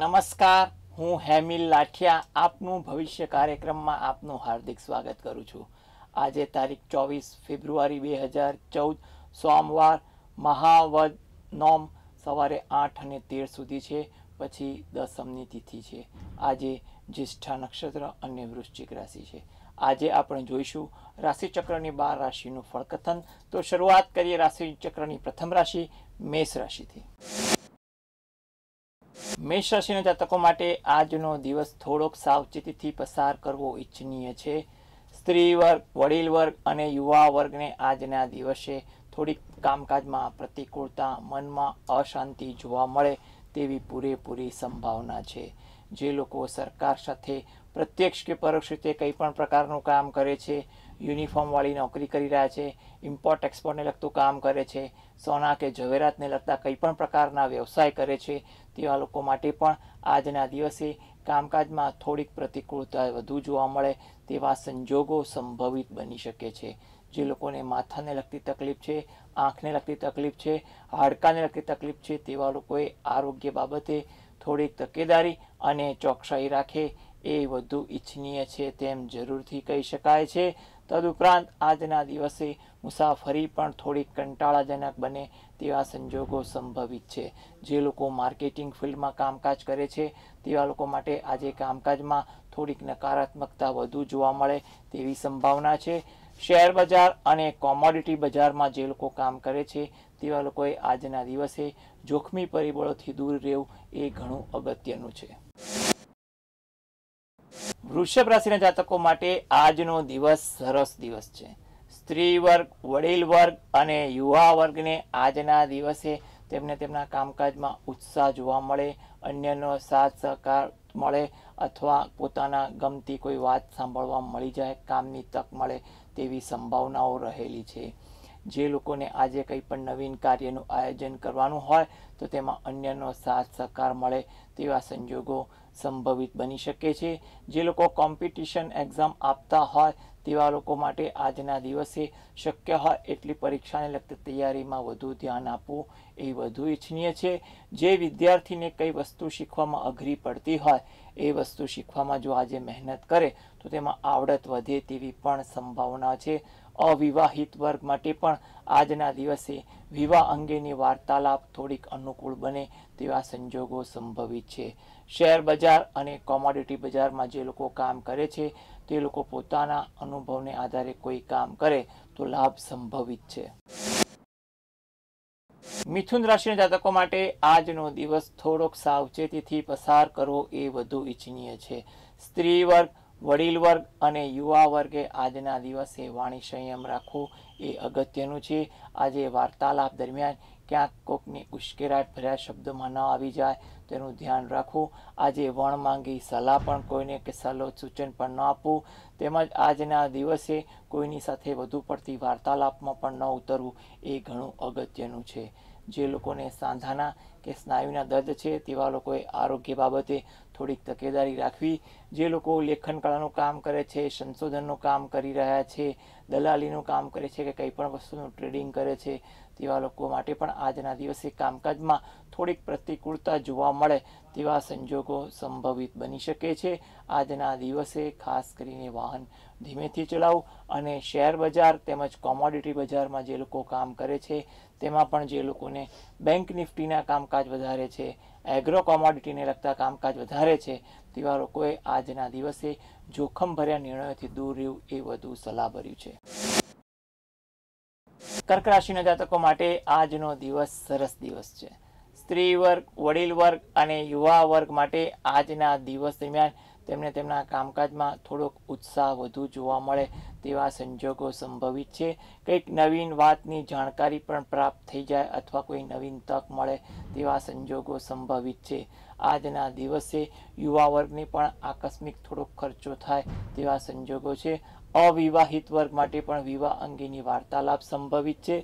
નમસ્કાર હું હેમિલ લાઠિયા આપનું ભવિષ્ય કાર્યક્રમમાં આપનું હાર્દિક સ્વાગત કરું છું આજે તારીખ ચોવીસ ફેબ્રુઆરી બે હજાર ચૌદ સોમવાર મહાવદ નોમ સવારે આઠ અને તેર સુધી છે પછી દસમની તિથિ છે આજે જ્યેષ્ઠા નક્ષત્ર અને વૃશ્ચિક રાશિ છે આજે આપણે જોઈશું રાશિચક્રની બાર રાશિનું ફળકથન તો શરૂઆત કરીએ રાશિચક્રની પ્રથમ રાશિ મેષ રાશિથી મેષ રાશિના જાતકો માટે આજનો દિવસ થોડોક સાવચેતીથી પસાર કરવો ઈચ્છનીય છે સ્ત્રી વર્ગ વડીલ વર્ગ અને યુવા વર્ગને આજના દિવસે થોડીક કામકાજમાં પ્રતિકૂળતા મનમાં અશાંતિ જોવા મળે તેવી પૂરેપૂરી સંભાવના છે જે લોકો સરકાર સાથે પ્રત્યક્ષ કે પરોક્ષ રીતે કંઈ પણ પ્રકારનું કામ કરે છે યુનિફોર્મવાળી નોકરી કરી રહ્યા છે ઇમ્પોર્ટ એક્સપોર્ટને લગતું કામ કરે છે સોના કે ઝવેરાતને લગતા કંઈ પણ પ્રકારના વ્યવસાય કરે છે તેવા લોકો માટે પણ આજના દિવસે કામકાજમાં થોડીક પ્રતિકૂળતા વધુ જોવા મળે તેવા સંજોગો સંભવિત બની શકે છે જે લોકોને માથાને લગતી તકલીફ છે આંખને લગતી તકલીફ છે હાડકાને લગતી તકલીફ છે તેવા લોકોએ આરોગ્ય બાબતે થોડીક તકેદારી અને ચોકસાઈ રાખે એ વધુ ઈચ્છનીય છે તેમ જરૂરથી કહી શકાય છે તદુપરાંત આજના દિવસે મુસાફરી પણ થોડી કંટાળાજનક બને તેવા સંજોગો સંભવિત છે જે લોકો માર્કેટિંગ ફિલ્ડમાં કામકાજ કરે છે તેવા લોકો માટે આજે કામકાજમાં થોડીક નકારાત્મકતા વધુ જોવા મળે તેવી સંભાવના છે શેર બજાર અને કોમોડિટી બજારમાં જે લોકો કામ કરે છે તેવા લોકોએ આજના દિવસે જોખમી પરિબળોથી દૂર રહેવું એ ઘણું અગત્યનું છે વૃષભ રાશિના જાતકો માટે આજનો દિવસ સરસ દિવસ છે સ્ત્રી વર્ગ વડીલ વર્ગ અને યુવા વર્ગને આજના દિવસે તેમને તેમના કામકાજમાં ઉત્સાહ જોવા મળે અન્યનો સાથ સહકાર મળે અથવા પોતાના ગમતી કોઈ વાત સાંભળવા મળી જાય કામની તક મળે તેવી સંભાવનાઓ રહેલી છે જે લોકોને આજે કંઈ પણ નવીન કાર્યનું આયોજન કરવાનું હોય તો તેમાં અન્યનો સાથ સહકાર મળે તેવા સંજોગો સંભવિત બની શકે છે જે લોકો કોમ્પિટિશન એક્ઝામ આપતા હોય તેવા લોકો માટે આજના દિવસે શક્ય હોય એટલી પરીક્ષાને લગતી તૈયારીમાં વધુ ધ્યાન આપવું એ વધુ ઈચ્છનીય છે જે વિદ્યાર્થીને કઈ વસ્તુ શીખવામાં અઘરી પડતી હોય એ વસ્તુ શીખવામાં જો આજે મહેનત કરે તો તેમાં આવડત વધે તેવી પણ સંભાવના છે અવિવાહિત વર્ગ માટે પણ આજના દિવસે વિવાહ અંગેની વાર્તાલાપ થોડીક અનુકૂળ બને તેવા સંજોગો સંભવિત છે શેર બજાર અને કોમોડિટી બજારમાં જે લોકો કામ કરે છે તે લોકો પોતાના અનુભવને આધારે કોઈ કામ કરે તો લાભ સંભવિત છે મિથુન રાશિના જાતકો માટે આજનો દિવસ થોડોક સાવચેતીથી પસાર કરવો એ વધુ ઇચ્છનીય છે સ્ત્રી વર્ગ વડીલ વર્ગ અને યુવા વર્ગે આજના દિવસે વાણી સંયમ રાખવો એ અગત્યનું છે આજે વાર્તાલાપ દરમિયાન ક્યાંક કોકની ઉશ્કેરાટ ભર્યા શબ્દમાં ન આવી જાય તેનું ધ્યાન રાખવું આજે વણ માંગી સલાહ પણ કોઈને કે સલો સૂચન પણ ન આપવું તેમજ આજના દિવસે કોઈની સાથે વધુ પડતી વાર્તાલાપમાં પણ ન ઉતરવું એ ઘણું અગત્યનું છે જે લોકોને સાંધાના કે સ્નાયુના દર્દ છે તેવા લોકોએ આરોગ્ય બાબતે થોડીક તકેદારી રાખવી જે લોકો લેખન કળાનું કામ કરે છે સંશોધનનું કામ કરી રહ્યા છે દલાલીનું કામ કરે છે કે કંઈ પણ વસ્તુનું ટ્રેડિંગ કરે છે તેવા લોકો માટે પણ આજના દિવસે કામકાજમાં થોડીક પ્રતિકૂળતા જોવા મળે તેવા સંજોગો સંભવિત બની શકે છે આજના દિવસે ખાસ કરીને વાહન ધીમેથી ચલાવવું અને શેર બજાર તેમજ કોમોડિટી બજારમાં જે લોકો કામ કરે છે તેમાં પણ જે લોકોને બેંક નિફ્ટીના કામકાજ વધારે છે એગ્રો કોમોડિટીને લગતા કામકાજ વધારે છે તેવા લોકોએ આજના દિવસે જોખમભર્યા નિર્ણયોથી દૂર રહેવું એ વધુ સલાહભર્યું છે કર્ક રાશિના જાતકો માટે આજનો દિવસ સરસ દિવસ છે સ્ત્રી વર્ગ વડીલ વર્ગ અને યુવા વર્ગ માટે આજના દિવસ દરમિયાન તેમને તેમના કામકાજમાં થોડોક ઉત્સાહ વધુ જોવા મળે તેવા સંજોગો સંભવિત છે કંઈક નવીન વાતની જાણકારી પણ પ્રાપ્ત થઈ જાય અથવા કોઈ નવીન તક મળે તેવા સંજોગો સંભવિત છે આજના દિવસે યુવા વર્ગને પણ આકસ્મિક થોડોક ખર્ચો થાય તેવા સંજોગો છે અવિવાહિત વર્ગ માટે પણ વિવાહ અંગેની વાર્તાલાપ સંભવિત છે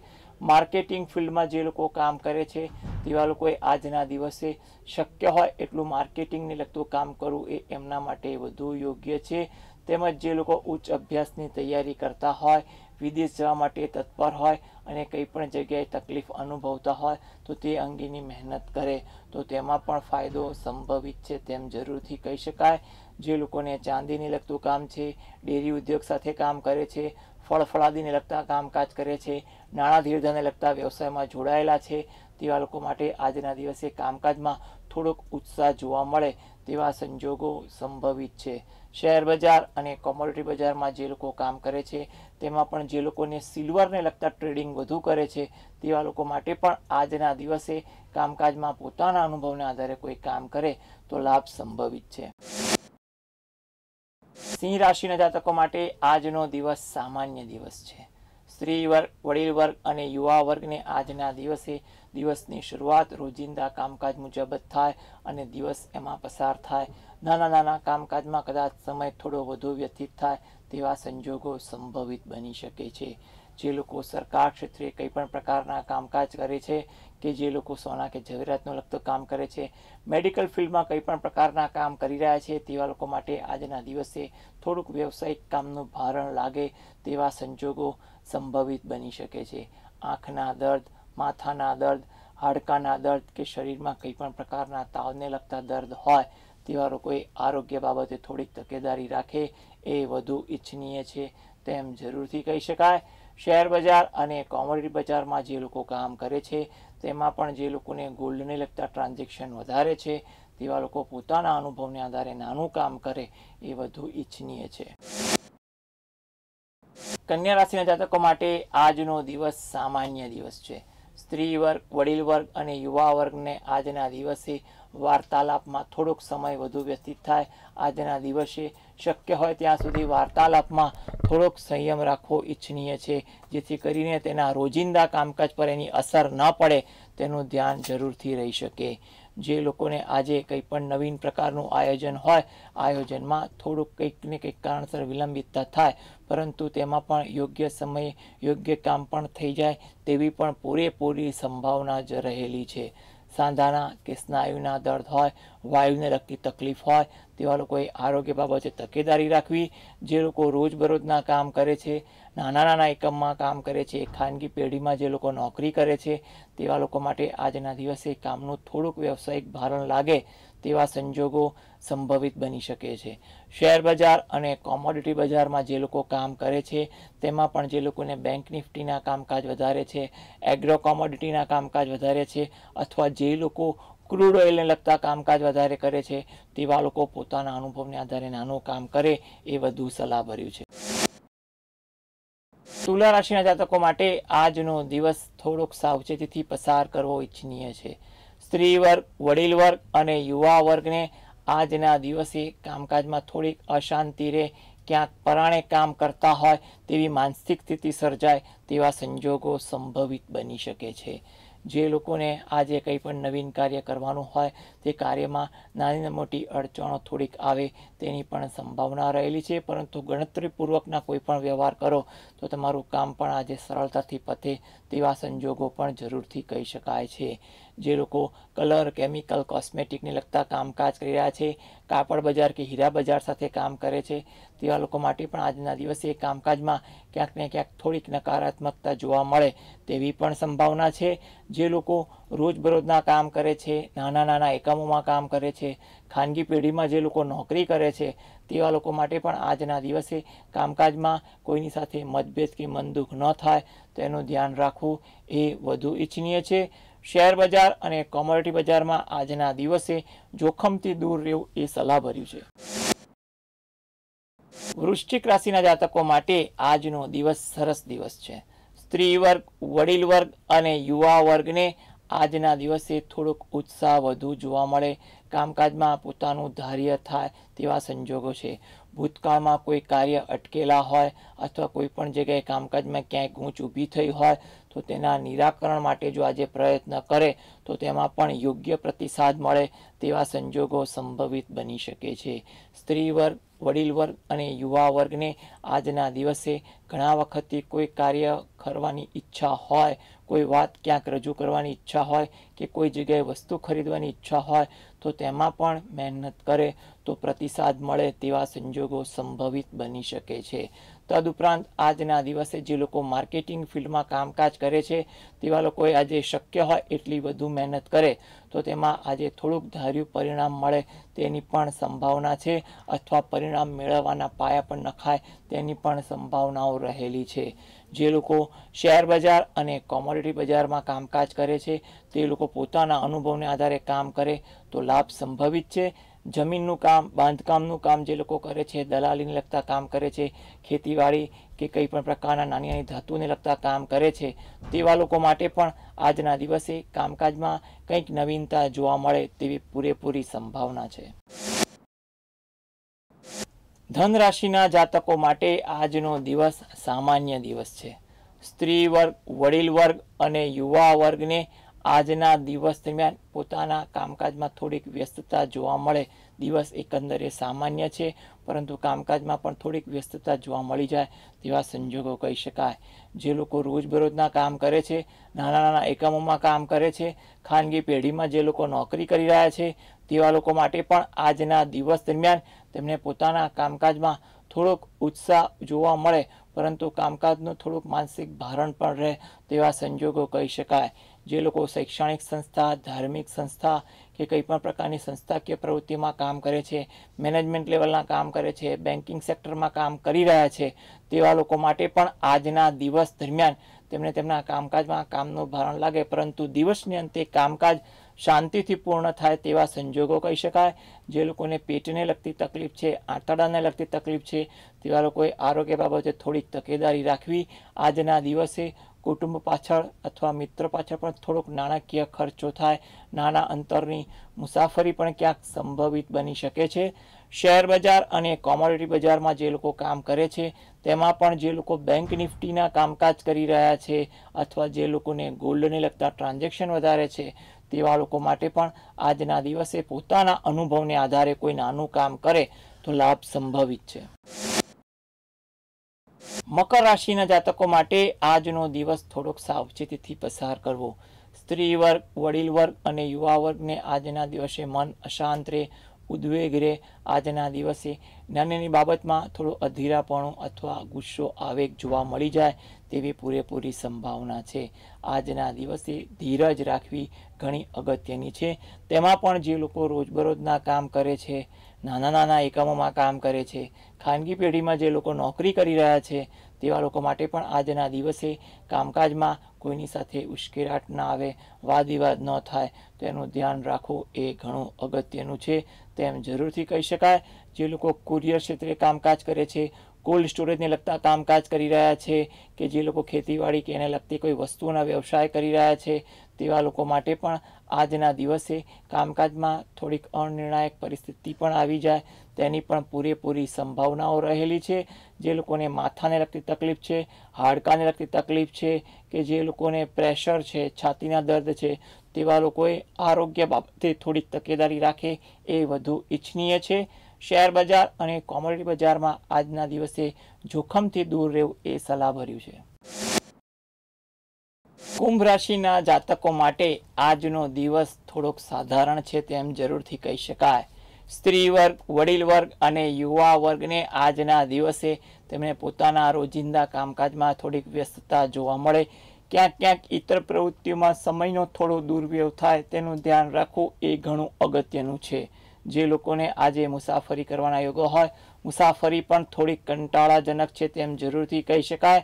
માર્કેટિંગ ફિલ્ડમાં જે લોકો કામ કરે છે તેવા લોકોએ આજના દિવસે શક્ય હોય એટલું માર્કેટિંગને લગતું કામ કરવું એ એમના માટે વધુ યોગ્ય છે તેમજ જે લોકો ઉચ્ચ અભ્યાસની તૈયારી કરતા હોય વિદેશ જવા માટે તત્પર હોય અને કંઈ પણ જગ્યાએ તકલીફ અનુભવતા હોય તો તે અંગેની મહેનત કરે તો તેમાં પણ ફાયદો સંભવિત છે તેમ જરૂરથી કહી શકાય જે લોકોને ચાંદીને લગતું કામ છે ડેરી ઉદ્યોગ સાથે કામ કરે છે ફળ ફળાદીને લગતા કામકાજ કરે છે નાણાં ધીરધાને લગતા વ્યવસાયમાં જોડાયેલા છે તેવા લોકો માટે આજના દિવસે કામકાજમાં થોડોક ઉત્સાહ જોવા મળે તેવા સંજોગો સંભવિત છે શેર બજાર અને કોમોડિટી બજારમાં જે લોકો કામ કરે છે તેમાં પણ જે લોકોને સિલ્વરને લગતા ટ્રેડિંગ વધુ કરે છે તેવા લોકો માટે પણ આજના દિવસે કામકાજમાં પોતાના અનુભવના આધારે કોઈ કામ કરે તો લાભ સંભવિત છે સિંહ રાશિના જાતકો માટે આજનો દિવસ સામાન્ય દિવસ છે સ્ત્રી વર્ગ વડીલ વર્ગ અને યુવા વર્ગને આજના દિવસે દિવસની શરૂઆત રોજિંદા કામકાજ મુજબ જ થાય અને દિવસ એમાં પસાર થાય નાના નાના કામકાજમાં કદાચ સમય થોડો વધુ વ્યતીત થાય તેવા સંજોગો સંભવિત બની શકે છે જે લોકો સરકાર ક્ષેત્રે કંઈ પણ પ્રકારના કામકાજ કરે છે કે જે લોકો સોના કે ઝવેરાતનું લગતું કામ કરે છે મેડિકલ ફિલ્ડમાં કંઈ પણ પ્રકારના કામ કરી રહ્યા છે તેવા લોકો માટે આજના દિવસે થોડુંક વ્યવસાયિક કામનું ભારણ લાગે તેવા સંજોગો સંભવિત બની શકે છે આંખના દર્દ માથાના દર્દ હાડકાના દર્દ કે શરીરમાં કંઈ પણ પ્રકારના તાવને લગતા દર્દ હોય તેવા લોકોએ આરોગ્ય બાબતે થોડીક તકેદારી રાખે એ વધુ ઈચ્છનીય છે તેમ જરૂરથી કહી શકાય શેર બજાર અને કોમોડિટી બજારમાં જે લોકો કામ કરે છે તેમાં પણ જે લોકોને ગોલ્ડને લગતા ટ્રાન્ઝેક્શન વધારે છે તેવા લોકો પોતાના અનુભવને આધારે નાનું કામ કરે એ વધુ ઈચ્છનીય છે કન્યા રાશિના જાતકો માટે આજનો દિવસ સામાન્ય દિવસ છે સ્ત્રી વર્ગ વડીલ વર્ગ અને યુવા વર્ગને આજના દિવસે વાર્તાલાપમાં થોડોક સમય વધુ વ્યતીત થાય આજના દિવસે શક્ય હોય ત્યાં સુધી વાર્તાલાપમાં થોડોક સંયમ રાખવો ઈચ્છનીય છે જેથી કરીને તેના રોજિંદા કામકાજ પર એની અસર ન પડે તેનું ધ્યાન જરૂરથી રહી શકે જે લોકોને આજે કંઈ પણ નવીન પ્રકારનું આયોજન હોય આયોજનમાં થોડુંક કંઈક ને કંઈક કારણસર વિલંબિતતા થાય પરંતુ તેમાં પણ યોગ્ય સમયે યોગ્ય કામ પણ થઈ જાય તેવી પણ પૂરેપૂરી સંભાવના જ રહેલી છે સાંધાના કે સ્નાયુના દર્દ હોય વાયુને લગતી તકલીફ હોય તેવા લોકોએ આરોગ્ય બાબતે તકેદારી રાખવી જે લોકો રોજબરોજના કામ કરે છે નાના નાના એકમમાં કામ કરે છે ખાનગી પેઢીમાં જે લોકો નોકરી કરે છે તેવા લોકો માટે આજના દિવસે કામનું થોડુંક વ્યવસાયિક ભારણ લાગે તેવા સંજોગો સંભવિત બની શકે છે શેર બજાર અને કોમોડિટી બજારમાં જે લોકો કામ કરે છે તેમાં પણ જે લોકોને બેંક નિફ્ટીના કામકાજ વધારે છે એગ્રો કોમોડિટીના કામકાજ વધારે છે અથવા જે લોકો ક્રૂડ ઓઇલને લગતા કામકાજ વધારે કરે છે તેવા લોકો પોતાના અનુભવને આધારે નાનું કામ કરે એ વધુ સલાહભર્યું છે તુલા રાશિના જાતકો માટે આજનો દિવસ થોડોક સાવચેતીથી પસાર કરવો ઈચ્છનીય છે સ્ત્રી વર્ગ વડીલ વર્ગ અને યુવા વર્ગને આજના દિવસે કામકાજમાં થોડીક અશાંતિ રહે ક્યાંક પરાણે કામ કરતા હોય તેવી માનસિક સ્થિતિ સર્જાય તેવા સંજોગો સંભવિત બની શકે છે જે લોકોને આજે કંઈ પણ નવીન કાર્ય કરવાનું હોય તે કાર્યમાં નાની મોટી અડચણો થોડીક આવે તેની પણ સંભાવના રહેલી છે પરંતુ ગણતરીપૂર્વકના કોઈ પણ વ્યવહાર કરો તો તમારું કામ પણ આજે સરળતાથી પતે તેવા સંજોગો પણ જરૂરથી કહી શકાય છે જે લોકો કલર કેમિકલ કોસ્મેટિકને લગતા કામકાજ કરી રહ્યા છે કાપડ બજાર કે હીરા બજાર સાથે કામ કરે છે તેવા લોકો માટે પણ આજના દિવસે કામકાજમાં ક્યાંક ને ક્યાંક થોડીક નકારાત્મકતા જોવા મળે તેવી પણ સંભાવના છે જે લોકો રોજબરોજના કામ કરે છે નાના નાના એકમોમાં કામ કરે છે ખાનગી પેઢીમાં જે લોકો નોકરી કરે છે તેવા લોકો માટે પણ આજના દિવસે કામકાજમાં કોઈની સાથે મતભેદ કે મનદુખ ન થાય તેનું ધ્યાન રાખવું એ વધુ ઈચ્છનીય છે શેર બજાર અને કોમોડિટી બજારમાં આજના દિવસે જોખમથી દૂર રહેવું એ સલાહભર્યું છે વૃશ્ચિક રાશિના જાતકો માટે આજનો દિવસ સરસ દિવસ છે સ્ત્રી વર્ગ વડીલ વર્ગ અને યુવા વર્ગને આજના દિવસે થોડોક ઉત્સાહ વધુ જોવા મળે કામકાજમાં પોતાનું ધાર્ય થાય તેવા સંજોગો છે ભૂતકાળમાં કોઈ કાર્ય અટકેલા હોય અથવા કોઈ પણ જગ્યાએ કામકાજમાં ક્યાંય ગૂંચ ઊભી થઈ હોય તો તેના નિરાકરણ માટે જો આજે પ્રયત્ન કરે તો તેમાં પણ યોગ્ય પ્રતિસાદ મળે તેવા સંજોગો સંભવિત બની શકે છે સ્ત્રી વર્ગ વડીલ વર્ગ અને યુવા વર્ગને આજના દિવસે ઘણા વખતથી કોઈ કાર્ય કરવાની ઈચ્છા હોય કોઈ વાત ક્યાંક રજૂ કરવાની ઈચ્છા હોય કે કોઈ જગ્યાએ વસ્તુ ખરીદવાની ઈચ્છા હોય તો તેમાં પણ મહેનત કરે તો પ્રતિસાદ મળે તેવા સંજોગો સંભવિત બની શકે છે તદુપરાંત આજના દિવસે જે લોકો માર્કેટિંગ ફિલ્ડમાં કામકાજ કરે છે તેવા લોકોએ આજે શક્ય હોય એટલી વધુ મહેનત કરે તો તેમાં આજે થોડુંક ધાર્યું પરિણામ મળે તેની પણ સંભાવના છે અથવા પરિણામ મેળવવાના પાયા પણ નખાય તેની પણ સંભાવનાઓ રહેલી છે જે લોકો શેર બજાર અને કોમોડિટી બજારમાં કામકાજ કરે છે તે લોકો પોતાના અનુભવને આધારે કામ કરે તો લાભ સંભવિત છે જમીનનું કામ બાંધકામનું કામ જે લોકો કરે છે દલાલીને લગતા કામ કરે છે ખેતીવાડી કે કંઈ પણ પ્રકારના નાની નાની ધાતુને લગતા કામ કરે છે તેવા લોકો માટે પણ આજના દિવસે કામકાજમાં કંઈક નવીનતા જોવા મળે તેવી પૂરેપૂરી સંભાવના છે ધન રાશિના જાતકો માટે આજનો દિવસ સામાન્ય દિવસ છે સ્ત્રી વર્ગ વડીલ વર્ગ અને યુવા વર્ગને આજના દિવસ દરમિયાન પોતાના કામકાજમાં થોડીક વ્યસ્તતા જોવા મળે દિવસ એકંદરે સામાન્ય છે પરંતુ કામકાજમાં પણ થોડીક વ્યસ્તતા જોવા મળી જાય તેવા સંજોગો કહી શકાય જે લોકો રોજબરોજના કામ કરે છે નાના નાના એકમોમાં કામ કરે છે ખાનગી પેઢીમાં જે લોકો નોકરી કરી રહ્યા છે તેવા લોકો માટે પણ આજના દિવસ દરમિયાન તેમને પોતાના કામકાજમાં થોડોક ઉત્સાહ જોવા મળે પરંતુ કામકાજનું થોડુંક માનસિક ભારણ પણ રહે તેવા સંજોગો કહી શકાય જે લોકો શૈક્ષણિક સંસ્થા ધાર્મિક સંસ્થા કે કંઈ પણ પ્રકારની સંસ્થાકીય પ્રવૃત્તિમાં કામ કરે છે મેનેજમેન્ટ લેવલના કામ કરે છે બેન્કિંગ સેક્ટરમાં કામ કરી રહ્યા છે તેવા લોકો માટે પણ આજના દિવસ દરમિયાન તેમને તેમના કામકાજમાં કામનું ભારણ લાગે પરંતુ દિવસની અંતે કામકાજ શાંતિથી પૂર્ણ થાય તેવા સંજોગો કહી શકાય જે લોકોને પેટને લગતી તકલીફ છે આંતરડાને લગતી તકલીફ છે તેવા લોકોએ આરોગ્ય બાબતે થોડીક તકેદારી રાખવી આજના દિવસે કુટુંબ પાછળ અથવા મિત્ર પાછળ પણ થોડોક નાણાકીય ખર્ચો થાય નાના અંતરની મુસાફરી પણ ક્યાંક સંભવિત બની શકે છે શેર બજાર અને કોમોડિટી બજારમાં જે લોકો કામ કરે છે તેમાં પણ જે લોકો બેંક નિફ્ટીના કામકાજ કરી રહ્યા છે અથવા જે લોકોને ગોલ્ડને લગતા ટ્રાન્ઝેક્શન વધારે છે તેવા લોકો માટે પણ આજના દિવસે પોતાના અનુભવને આધારે કોઈ નાનું કામ કરે તો લાભ સંભવિત છે મકર રાશિના જાતકો માટે આજનો દિવસ થોડોક સાવચેતીથી પસાર કરવો સ્ત્રી વર્ગ વડીલ વર્ગ અને યુવા વર્ગને આજના દિવસે મન અશાંત રહે ઉદ્વેગ રહે આજના દિવસે નાની બાબતમાં થોડું અધીરાપણું અથવા ગુસ્સો આવેગ જોવા મળી જાય તેવી પૂરેપૂરી સંભાવના છે આજના દિવસે ધીરજ રાખવી ઘણી અગત્યની છે તેમાં પણ જે લોકો રોજબરોજના કામ કરે છે નાના નાના એકમોમાં કામ કરે છે ખાનગી પેઢીમાં જે લોકો નોકરી કરી રહ્યા છે તેવા લોકો માટે પણ આજના દિવસે કામકાજમાં કોઈની સાથે ઉશ્કેરાટ ના આવે વાદ વિવાદ ન થાય તેનું ધ્યાન રાખવું એ ઘણું અગત્યનું છે તેમ જરૂરથી કહી શકાય જે લોકો કુરિયર ક્ષેત્રે કામકાજ કરે છે કોલ્ડ સ્ટોરેજને લગતા કામકાજ કરી રહ્યા છે કે જે લોકો ખેતીવાડી કે એને લગતી કોઈ વસ્તુઓના વ્યવસાય કરી રહ્યા છે તેવા લોકો માટે પણ આજના દિવસે કામકાજમાં થોડીક અનિર્ણાયક પરિસ્થિતિ પણ આવી જાય તેની પણ પૂરેપૂરી સંભાવનાઓ રહેલી છે જે લોકોને માથાને લગતી તકલીફ છે હાડકાને લગતી તકલીફ છે કે જે લોકોને પ્રેશર છે છાતીના દર્દ છે તેવા લોકોએ આરોગ્ય બાબતે થોડીક તકેદારી રાખે એ વધુ ઈચ્છનીય છે શેર બજાર અને કોમોડિટી બજારમાં આજના દિવસે જોખમથી દૂર રહેવું એ સલાહભર્યું છે કુંભ રાશિના જાતકો માટે આજનો દિવસ થોડોક સાધારણ છે તેમ જરૂરથી કહી શકાય સ્ત્રી વર્ગ વડીલ વર્ગ અને યુવા વર્ગને આજના દિવસે તેમણે પોતાના રોજિંદા કામકાજમાં થોડીક વ્યસ્તતા જોવા મળે ક્યાંક ક્યાંક ઇતર પ્રવૃત્તિઓમાં સમયનો થોડો દુર્વ્યવ થાય તેનું ધ્યાન રાખવું એ ઘણું અગત્યનું છે જે લોકોને આજે મુસાફરી કરવાના યોગો હોય મુસાફરી પણ થોડી કંટાળાજનક છે તેમ જરૂરથી કહી શકાય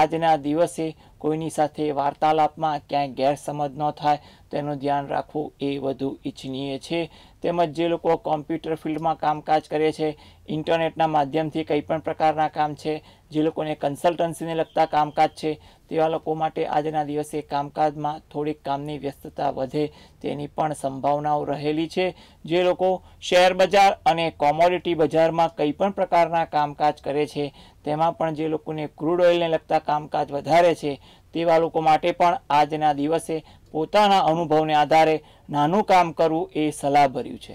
આજના દિવસે કોઈની સાથે વાર્તાલાપમાં ક્યાંય ગેરસમજ ન થાય તેનું ધ્યાન રાખવું એ વધુ ઇચ્છનીય છે તેમજ જે લોકો કોમ્પ્યુટર ફિલ્ડમાં કામકાજ કરે છે ઇન્ટરનેટના માધ્યમથી કંઈ પણ પ્રકારના કામ છે જે લોકોને કન્સલ્ટન્સીને લગતા કામકાજ છે તેવા લોકો માટે આજના દિવસે કામકાજમાં થોડીક કામની વ્યસ્તતા વધે તેની પણ સંભાવનાઓ રહેલી છે જે લોકો શેર બજાર અને કોમોડિટી બજારમાં કંઈ પણ પ્રકારના કામકાજ કરે છે તેમાં પણ જે લોકોને ક્રૂડ ઓઇલને લગતા કામકાજ વધારે છે તેવા લોકો માટે પણ આજના દિવસે પોતાના અનુભવને આધારે નાનું કામ કરવું એ સલાહભર્યું છે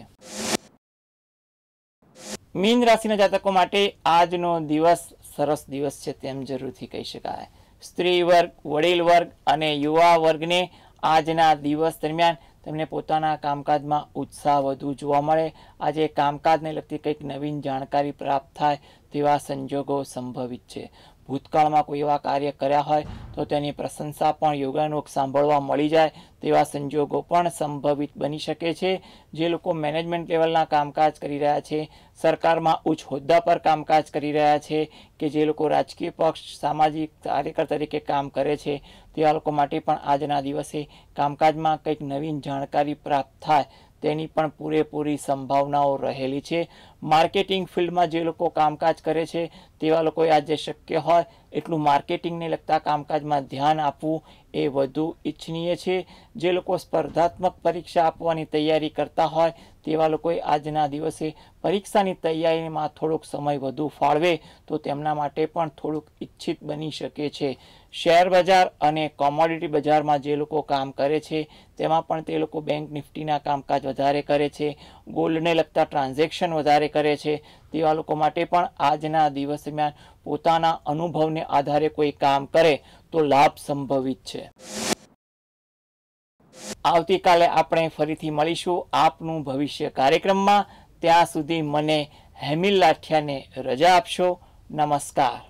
મીન રાશિના જાતકો માટે આજનો દિવસ સરસ દિવસ છે તેમ જરૂરથી કહી શકાય સ્ત્રી વર્ગ વડીલ વર્ગ અને યુવા વર્ગને આજના દિવસ દરમિયાન તેમને પોતાના કામકાજમાં ઉત્સાહ વધુ જોવા મળે આજે કામકાજને લગતી કંઈક નવીન જાણકારી પ્રાપ્ત થાય તેવા સંજોગો સંભવિત છે ભૂતકાળમાં કોઈ એવા કાર્ય કર્યા હોય તો તેની પ્રશંસા પણ યોગાનુક સાંભળવા મળી જાય તેવા સંજોગો પણ સંભવિત બની શકે છે જે લોકો મેનેજમેન્ટ લેવલના કામકાજ કરી રહ્યા છે સરકારમાં ઉચ્ચ હોદ્દા પર કામકાજ કરી રહ્યા છે કે જે લોકો રાજકીય પક્ષ સામાજિક કાર્યકર તરીકે કામ કરે છે તેવા લોકો માટે પણ આજના દિવસે કામકાજમાં કંઈક નવીન જાણકારી પ્રાપ્ત થાય તેની પણ પૂરેપૂરી સંભાવનાઓ રહેલી છે માર્કેટિંગ ફિલ્ડમાં જે લોકો કામકાજ કરે છે તેવા લોકોએ આજે શક્ય હોય એટલું માર્કેટિંગને લગતા કામકાજમાં ધ્યાન આપવું એ વધુ ઇચ્છનીય છે જે લોકો સ્પર્ધાત્મક પરીક્ષા આપવાની તૈયારી કરતા હોય તેવા લોકોએ આજના દિવસે પરીક્ષાની તૈયારીમાં થોડોક સમય વધુ ફાળવે તો તેમના માટે પણ થોડુંક ઈચ્છિત બની શકે છે શેર બજાર અને કોમોડિટી બજારમાં જે લોકો કામ કરે છે તેમાં પણ તે લોકો બેંક નિફ્ટીના કામકાજ વધારે કરે છે ગોલ્ડને લગતા ટ્રાન્ઝેક્શન વધારે કરે છે તેવા લોકો માટે પણ આજના દિવસ દરમિયાન પોતાના અનુભવને આધારે કોઈ કામ કરે તો લાભ સંભવિત છે આવતીકાલે આપણે ફરીથી મળીશું આપનું ભવિષ્ય કાર્યક્રમમાં ત્યાં સુધી મને હેમિલ લાઠિયાને રજા આપશો નમસ્કાર